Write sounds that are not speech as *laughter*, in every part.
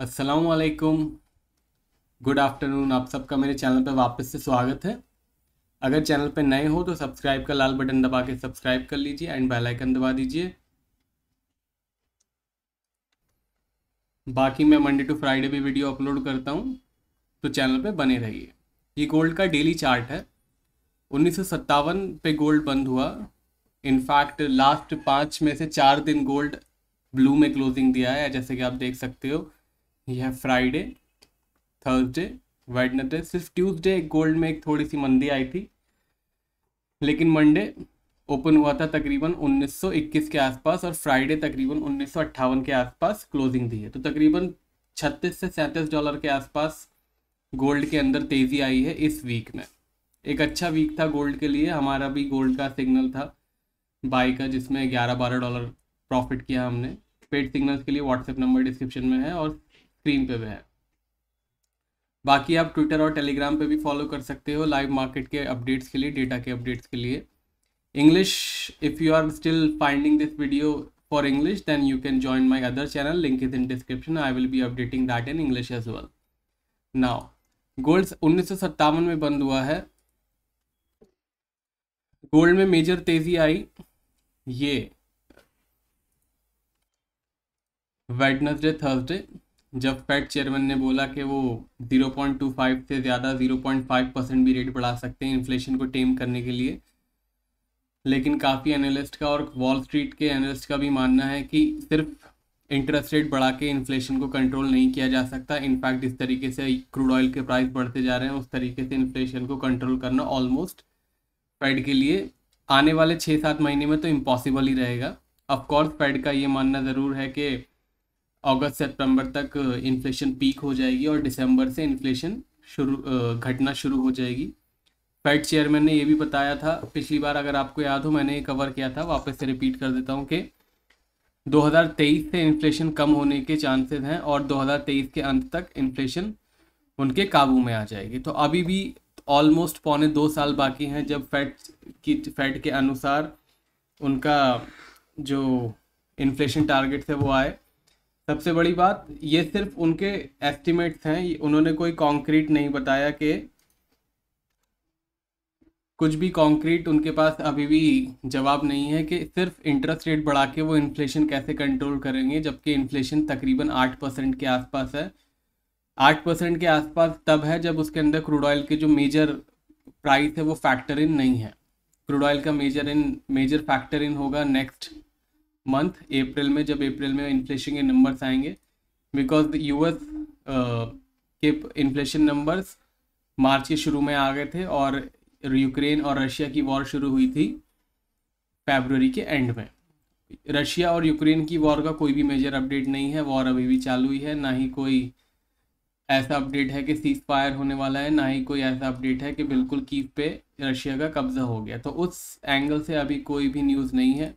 असलकुम good afternoon आप सबका मेरे चैनल पर वापस से स्वागत है अगर चैनल पर नए हो तो सब्सक्राइब का लाल बटन दबा के सब्सक्राइब कर लीजिए एंड बेल आइकन दबा दीजिए बाकी मैं मंडे टू फ्राइडे भी वीडियो अपलोड करता हूँ तो चैनल पर बने रहिए ये गोल्ड का डेली चार्ट है उन्नीस पे गोल्ड बंद हुआ इनफैक्ट लास्ट पाँच में से चार दिन गोल्ड ब्लू में क्लोजिंग दिया है जैसे कि आप देख सकते हो यह है फ्राइडे थर्सडे वेडनेसडे सिर्फ ट्यूसडे गोल्ड में एक थोड़ी सी मंदी आई थी लेकिन मंडे ओपन हुआ था तकरीबन 1921 के आसपास और फ्राइडे तकरीबन उन्नीस के आसपास क्लोजिंग दी है तो तकरीबन 36 से सैंतीस डॉलर के आसपास गोल्ड के अंदर तेज़ी आई है इस वीक में एक अच्छा वीक था गोल्ड के लिए हमारा भी गोल्ड का सिग्नल था बाई का जिसमें 11-12 डॉलर प्रॉफिट किया हमने पेड सिग्नल्स के लिए व्हाट्सएप नंबर डिस्क्रिप्शन में है और स्क्रीन पे भी है बाकी आप ट्विटर और टेलीग्राम पे भी फॉलो कर सकते हो लाइव मार्केट के अपडेट्स के लिए डेटा के अपडेट्स के लिए English if you are still finding this video for English then you can join my other channel link is in description I will be updating that in English as well now gold उन्नीस में बंद हुआ है gold में major तेजी आई ये Wednesday Thursday जब फेड चेयरमैन ने बोला कि वो 0.25 से ज़्यादा 0.5 परसेंट भी रेट बढ़ा सकते हैं इन्फ्लेशन को टेम करने के लिए लेकिन काफ़ी एनालिस्ट का और वॉल स्ट्रीट के एनालिस्ट का भी मानना है कि सिर्फ इंटरेस्ट रेट बढ़ा के इन्फ्लेशन को कंट्रोल नहीं किया जा सकता इनफैक्ट जिस तरीके से क्रूड ऑयल के प्राइस बढ़ते जा रहे हैं उस तरीके से इन्फ्लेशन को कंट्रोल करना ऑलमोस्ट फेड के लिए आने वाले छः सात महीने में तो इम्पॉसिबल ही रहेगा ऑफकोर्स फेड का ये मानना ज़रूर है कि अगस्त सितंबर तक इन्फ्लेशन पीक हो जाएगी और दिसंबर से इन्फ्लेशन शुरू घटना शुरू हो जाएगी फेड चेयरमैन ने यह भी बताया था पिछली बार अगर आपको याद हो मैंने कवर किया था वापस से रिपीट कर देता हूँ कि 2023 से इन्फ्लेशन कम होने के चांसेस हैं और 2023 के अंत तक इन्फ्लेशन उनके काबू में आ जाएगी तो अभी भी ऑलमोस्ट पौने दो साल बाकी हैं जब फेड की फेड के अनुसार उनका जो इन्फ्लेशन टारगेट है वो आए सबसे बड़ी बात ये सिर्फ उनके एस्टिमेट्स हैं उन्होंने कोई कॉन्क्रीट नहीं बताया कि कुछ भी कॉन्क्रीट उनके पास अभी भी जवाब नहीं है कि सिर्फ इंटरेस्ट रेट बढ़ा के वो इन्फ्लेशन कैसे कंट्रोल करेंगे जबकि इन्फ्लेशन तकरीबन आठ परसेंट के आसपास है आठ परसेंट के आसपास तब है जब उसके अंदर क्रूड ऑयल के जो मेजर प्राइस है वो फैक्टर इन नहीं है क्रूड ऑयल का major in major factor in होगा नेक्स्ट मंथ अप्रैल में जब अप्रैल में इन्फ्लेशन के नंबर्स आएंगे बिकॉज यूएस uh, के इन्फ्लेशन नंबर्स मार्च के शुरू में आ गए थे और यूक्रेन और रशिया की वॉर शुरू हुई थी फेबररी के एंड में रशिया और यूक्रेन की वॉर का कोई भी मेजर अपडेट नहीं है वॉर अभी भी चालू ही है ना ही कोई ऐसा अपडेट है कि सीज फायर होने वाला है ना ही कोई ऐसा अपडेट है कि बिल्कुल कीव पे रशिया का कब्जा हो गया तो उस एंगल से अभी कोई भी न्यूज़ नहीं है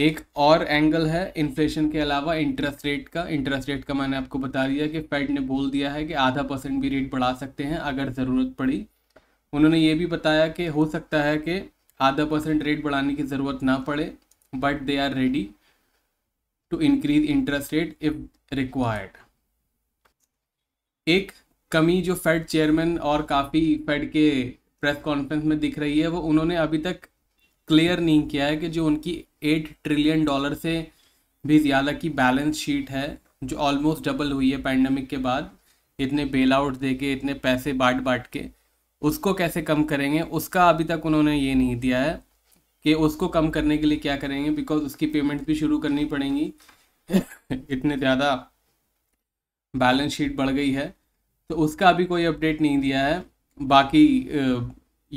एक और एंगल है इन्फ्लेशन के अलावा इंटरेस्ट रेट का इंटरेस्ट रेट का मैंने आपको बता दिया कि फेड ने बोल दिया है कि आधा परसेंट भी रेट बढ़ा सकते हैं अगर ज़रूरत पड़ी उन्होंने ये भी बताया कि हो सकता है कि आधा परसेंट रेट बढ़ाने की ज़रूरत ना पड़े but they are ready to increase interest rate if required एक कमी जो फेड चेयरमैन और काफ़ी फेड के प्रेस कॉन्फ्रेंस में दिख रही है वो उन्होंने अभी तक क्लियर नहीं किया है कि जो उनकी एट ट्रिलियन डॉलर से भी ज़्यादा की बैलेंस शीट है जो ऑलमोस्ट डबल हुई है पैंडमिक के बाद इतने बेल आउट दे के इतने पैसे बांट बांट के उसको कैसे कम करेंगे उसका अभी तक उन्होंने ये नहीं दिया है कि उसको कम करने के लिए क्या करेंगे बिकॉज उसकी पेमेंट भी शुरू करनी पड़ेंगी *laughs* इतने ज़्यादा बैलेंस शीट बढ़ गई है तो उसका अभी कोई अपडेट नहीं दिया है बाकी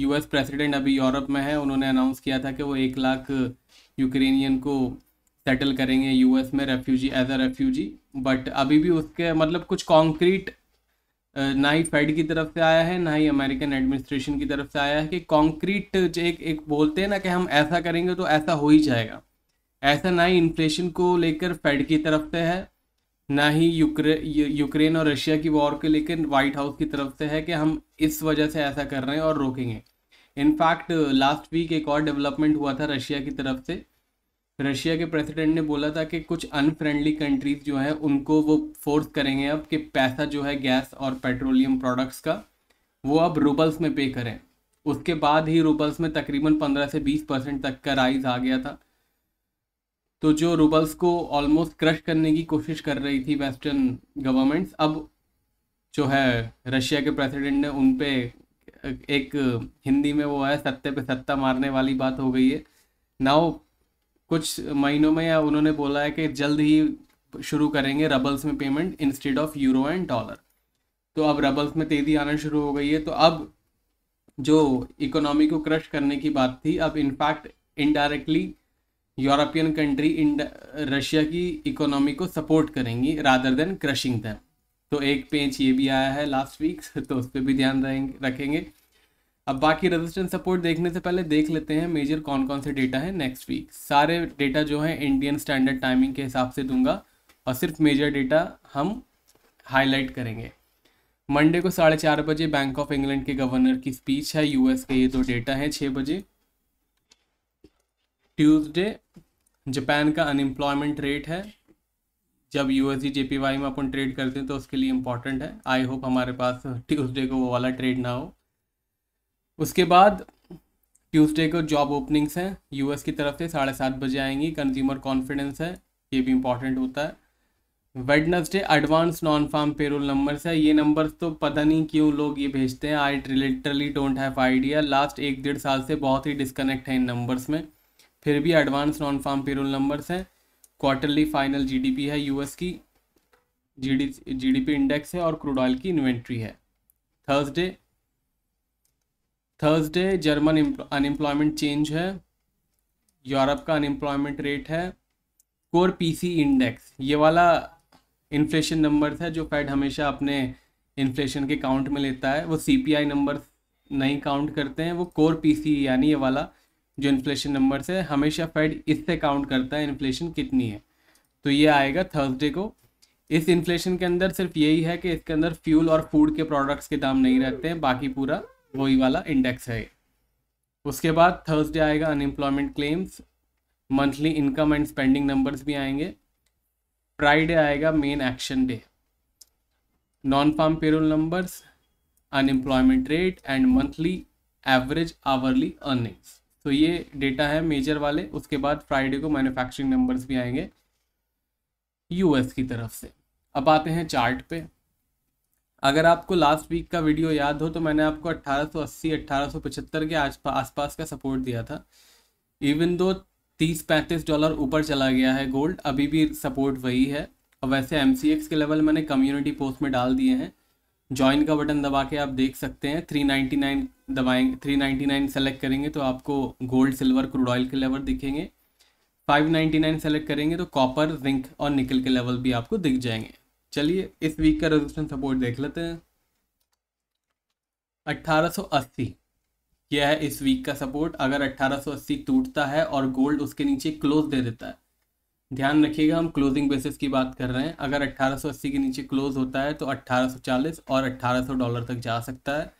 यूएस प्रेसिडेंट अभी यूरोप में है उन्होंने अनाउंस किया था कि वो एक लाख यूक्रेनियन को सेटल करेंगे यूएस में refugee as a refugee but अभी भी उसके मतलब कुछ कॉन्क्रीट ना ही फेड की तरफ से आया है ना ही अमेरिकन एडमिनिस्ट्रेशन की तरफ से आया है कि कॉन्क्रीट एक एक बोलते हैं ना कि हम ऐसा करेंगे तो ऐसा हो ही जाएगा ऐसा ना ही इन्फ्लेशन को लेकर फेड की तरफ से है ना ही यूक्रे यूक्रेन और रशिया की वॉर को लेकर वाइट हाउस की तरफ से है कि हम इस वजह से ऐसा कर रहे हैं और रोकेंगे इनफैक्ट लास्ट वीक एक और डेवलपमेंट हुआ था रशिया की तरफ से रशिया के प्रेसिडेंट ने बोला था कि कुछ अनफ्रेंडली कंट्रीज़ जो है उनको वो फोर्स करेंगे अब कि पैसा जो है गैस और पेट्रोलियम प्रोडक्ट्स का वो अब रूबल्स में पे करें उसके बाद ही रूबल्स में तकरीबन पंद्रह से बीस परसेंट तक का राइज आ गया था तो जो रूबल्स को ऑलमोस्ट क्रश करने की कोशिश कर रही थी वेस्टर्न गवर्नमेंट्स अब जो है रशिया के प्रेसिडेंट ने उन पर एक हिंदी में वो है सत्ते पे सत्ता मारने वाली बात हो गई है नाउ कुछ महीनों में या उन्होंने बोला है कि जल्द ही शुरू करेंगे रबल्स में payment instead of euro and dollar तो अब रबल्स में तेज़ी आना शुरू हो गई है तो अब जो इकोनॉमी को क्रश करने की बात थी अब in fact indirectly European country Russia की इकोनॉमी को सपोर्ट करेंगी रादर देन क्रशिंग दैम तो एक पेज ये भी आया है लास्ट वीक *laughs* तो उस पर भी ध्यान रखेंगे अब बाकी रेजिस्टेंस सपोर्ट देखने से पहले देख लेते हैं मेजर कौन कौन से डेटा है नेक्स्ट वीक सारे डेटा जो है इंडियन स्टैंडर्ड टाइमिंग के हिसाब से दूंगा और सिर्फ मेजर डेटा हम हाईलाइट करेंगे मंडे को साढ़े चार बजे बैंक ऑफ इंग्लैंड के गवर्नर की स्पीच है यूएस के ये दो डेटा है छः बजे ट्यूसडे जापान का अनएम्प्लॉयमेंट रेट है जब यू एस में अपन ट्रेड करते हैं तो उसके लिए इम्पॉर्टेंट है आई होप हमारे पास ट्यूसडे को वो वाला ट्रेड ना हो उसके बाद ट्यूसडे को जॉब ओपनिंग्स हैं यूएस की तरफ से साढ़े सात बजे आएंगी कंज्यूमर कॉन्फिडेंस है ये भी इम्पॉर्टेंट होता है Wednesday advance non farm payroll numbers है ये नंबर्स तो पता नहीं क्यों लोग ये भेजते हैं I literally don't have idea last एक डेढ़ साल से बहुत ही डिस्कनेक्ट है इन नंबर्स में फिर भी advance non farm payroll numbers हैं क्वार्टरली फाइनल जीडीपी है यूएस की जीडीपी इंडेक्स है और क्रूड ऑयल की इन्वेंट्री है Thursday Thursday German unemployment change है यूरोप का अनएम्प्लॉयमेंट रेट है कोर पीसी इंडेक्स ये वाला इन्फ्लेशन नंबर है जो फेड हमेशा अपने इन्फ्लेशन के काउंट में लेता है वो सीपीआई नंबर नहीं काउंट करते हैं वो कोर पीसी यानी ये वाला जो इन्फ्लेशन नंबर्स है हमेशा फेड इससे काउंट करता है इन्फ्लेशन कितनी है तो ये आएगा थर्सडे को इस इन्फ्लेशन के अंदर सिर्फ यही है कि इसके अंदर फ्यूल और फूड के प्रोडक्ट्स के दाम नहीं रहते हैं बाकी पूरा वही वाला इंडेक्स है उसके बाद थर्सडे आएगा unemployment claims monthly income and spending numbers भी आएंगे फ्राइडे आएगा main action day non farm payroll numbers unemployment rate and monthly average hourly earnings तो ये डेटा है मेजर वाले उसके बाद फ्राइडे को मैन्युफैक्चरिंग नंबर्स भी आएंगे यूएस की तरफ से अब आते हैं चार्ट पे अगर आपको लास्ट वीक का वीडियो याद हो तो मैंने आपको 1880 1875 के आसपास का सपोर्ट दिया था इवन दो 30 पैंतीस डॉलर ऊपर चला गया है गोल्ड अभी भी सपोर्ट वही है और वैसे एम के लेवल मैंने कम्युनिटी पोस्ट में डाल दिए हैं ज्वाइन का बटन दबा के आप देख सकते हैं 399 दबाएंगे 399 सेलेक्ट करेंगे तो आपको गोल्ड सिल्वर क्रूड ऑयल के लेवल दिखेंगे 599 सेलेक्ट करेंगे तो कॉपर जिंक और निकल के लेवल भी आपको दिख जाएंगे चलिए इस वीक का रेजिस्टेंस सपोर्ट देख लेते हैं 1880 यह है इस वीक का सपोर्ट अगर 1880 टूटता है और गोल्ड उसके नीचे क्लोज दे देता है ध्यान रखिएगा हम क्लोजिंग बेसिस की बात कर रहे हैं अगर 1880 के नीचे क्लोज होता है तो 1840 और 1800 डॉलर तक जा सकता है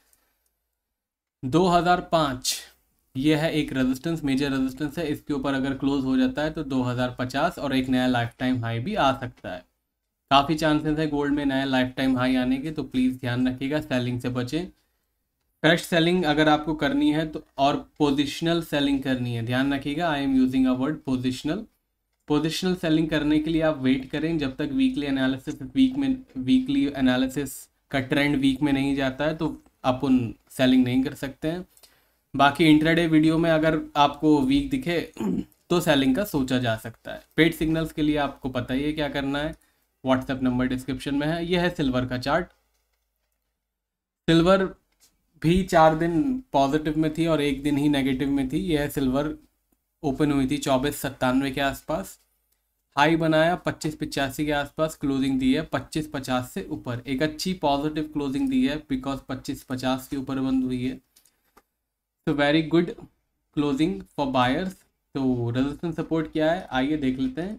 2005 यह है एक रेजिस्टेंस मेजर रेजिस्टेंस है इसके ऊपर अगर क्लोज हो जाता है तो 2050 और एक नया लाइफ टाइम हाई भी आ सकता है काफ़ी चांसेस है गोल्ड में नया लाइफ टाइम हाई आने के तो प्लीज़ ध्यान रखिएगा सेलिंग से बचें फ्रेश सेलिंग अगर आपको करनी है तो और पोजिशनल सेलिंग करनी है ध्यान रखिएगा I am using a word positional positional selling करने के लिए आप वेट करें जब तक वीकली एनालिसिस वीक में वीकली एनालिसिस का ट्रेंड वीक में नहीं जाता है तो आप उन सेलिंग नहीं कर सकते हैं बाकी इंटरडे वीडियो में अगर आपको वीक दिखे तो सेलिंग का सोचा जा सकता है पेड सिग्नल्स के लिए आपको पता ही है क्या करना है व्हाट्सएप नंबर डिस्क्रिप्शन में है यह है सिल्वर का चार्ट सिल्वर भी चार दिन पॉजिटिव में थी और एक दिन ही नेगेटिव में थी यह है सिल्वर ओपन हुई थी चौबीस सत्तानवे के आसपास हाई बनाया पच्चीस पिचासी के आसपास क्लोजिंग दी है पच्चीस पचास से ऊपर एक अच्छी पॉजिटिव क्लोजिंग दी है बिकॉज पच्चीस पचास के ऊपर बंद हुई है so very good closing for buyers तो रेजिस्टेंस सपोर्ट क्या है आइए देख लेते हैं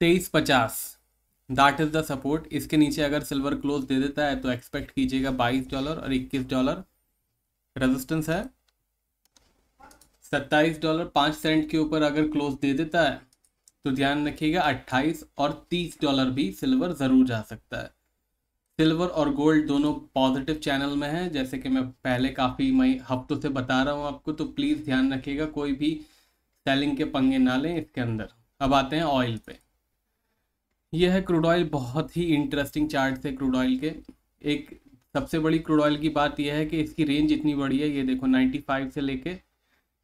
तेईस पचास दैट इज़ द सपोर्ट इसके नीचे अगर सिल्वर क्लोज दे देता है तो एक्सपेक्ट कीजिएगा बाईस डॉलर और इक्कीस डॉलर रेजिस्टेंस है सत्ताईस डॉलर पाँच सेंट के ऊपर अगर क्लोज दे देता है तो ध्यान रखिएगा अट्ठाईस और तीस डॉलर भी सिल्वर ज़रूर जा सकता है सिल्वर और गोल्ड दोनों पॉजिटिव चैनल में हैं जैसे कि मैं पहले काफ़ी मई हफ्तों से बता रहा हूँ आपको तो प्लीज़ ध्यान रखिएगा कोई भी सेलिंग के पंगे ना लें इसके अंदर अब आते हैं ऑयल पे यह है क्रूड ऑयल बहुत ही इंटरेस्टिंग चार्ट है क्रूड ऑयल के एक सबसे बड़ी क्रूड ऑयल की बात यह है कि इसकी रेंज इतनी बड़ी है ये देखो 95 से लेके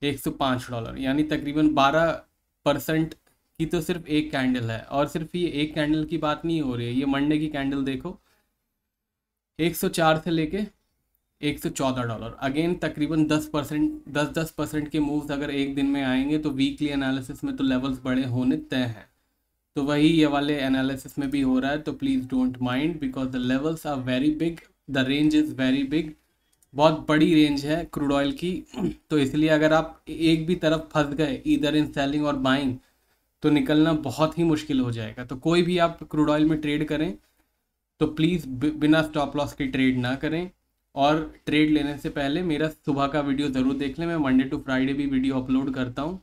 एक सौ पाँच डॉलर यानी तकरीबन बारह परसेंट की तो सिर्फ एक कैंडल है और सिर्फ ये एक कैंडल की बात नहीं हो रही है ये मंडे की कैंडल देखो एक सौ चार से लेके एक सौ चौदह डॉलर अगेन तकरीबन दस परसेंट दस दस परसेंट के मूव्स अगर एक दिन में आएंगे तो वीकली एनालिसिस में तो लेवल्स बड़े होने तय हैं तो वही ये वाले एनालिसिस में भी हो रहा है तो please don't mind because the levels are very big the range is very big बहुत बड़ी रेंज है क्रूड ऑयल की तो इसलिए अगर आप एक भी तरफ फंस गए इधर इन सेलिंग और बाइंग तो निकलना बहुत ही मुश्किल हो जाएगा तो कोई भी आप क्रूड ऑयल में ट्रेड करें तो प्लीज़ बिना स्टॉप लॉस की ट्रेड ना करें और ट्रेड लेने से पहले मेरा सुबह का वीडियो ज़रूर देख लें मैं मंडे टू फ्राइडे भी वीडियो अपलोड करता हूँ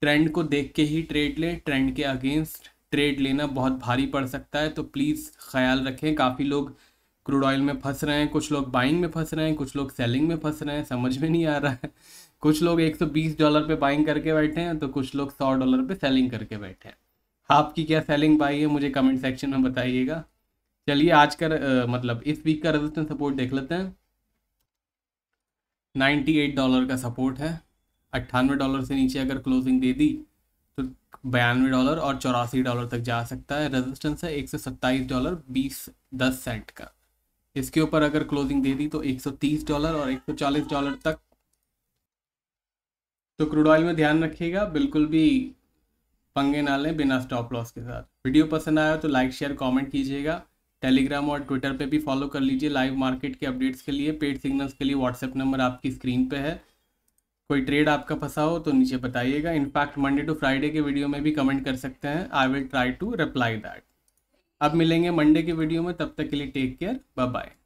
ट्रेंड को देख के ही ट्रेड लें ट्रेंड के अगेंस्ट ट्रेड लेना बहुत भारी पड़ सकता है तो प्लीज़ ख्याल रखें काफ़ी लोग क्रूड ऑयल में फंस रहे हैं कुछ लोग बाइंग में फंस रहे हैं कुछ लोग सेलिंग में फंस रहे हैं समझ में नहीं आ रहा है कुछ लोग 120 डॉलर पे बाइंग करके बैठे हैं तो कुछ लोग 100 डॉलर पे सेलिंग करके बैठे हैं आपकी क्या सेलिंग बाई है मुझे कमेंट सेक्शन में बताइएगा चलिए आज का आ, मतलब इस वीक का रेजिस्टेंस सपोर्ट देख लेते हैं 98 डॉलर का सपोर्ट है अट्ठानवे डॉलर से नीचे अगर क्लोजिंग दे दी तो बयानवे डॉलर और चौरासी डॉलर तक जा सकता है रेजिस्टेंस है एक डॉलर बीस दस सेंट का इसके ऊपर अगर क्लोजिंग दे दी तो 130 डॉलर और 140 डॉलर तक तो क्रूड ऑयल में ध्यान रखिएगा बिल्कुल भी पंगे ना लें बिना स्टॉप लॉस के साथ वीडियो पसंद आया तो लाइक शेयर कमेंट कीजिएगा टेलीग्राम और ट्विटर पे भी फॉलो कर लीजिए लाइव मार्केट के अपडेट्स के लिए पेड सिग्नल्स के लिए व्हाट्सएप नंबर आपकी स्क्रीन पे है कोई ट्रेड आपका फंसा हो तो नीचे बताइएगा इनफैक्ट मंडे टू फ्राइडे के वीडियो में भी कमेंट कर सकते हैं I will try to reply that अब मिलेंगे मंडे की वीडियो में तब तक के लिए टेक केयर बाय बाय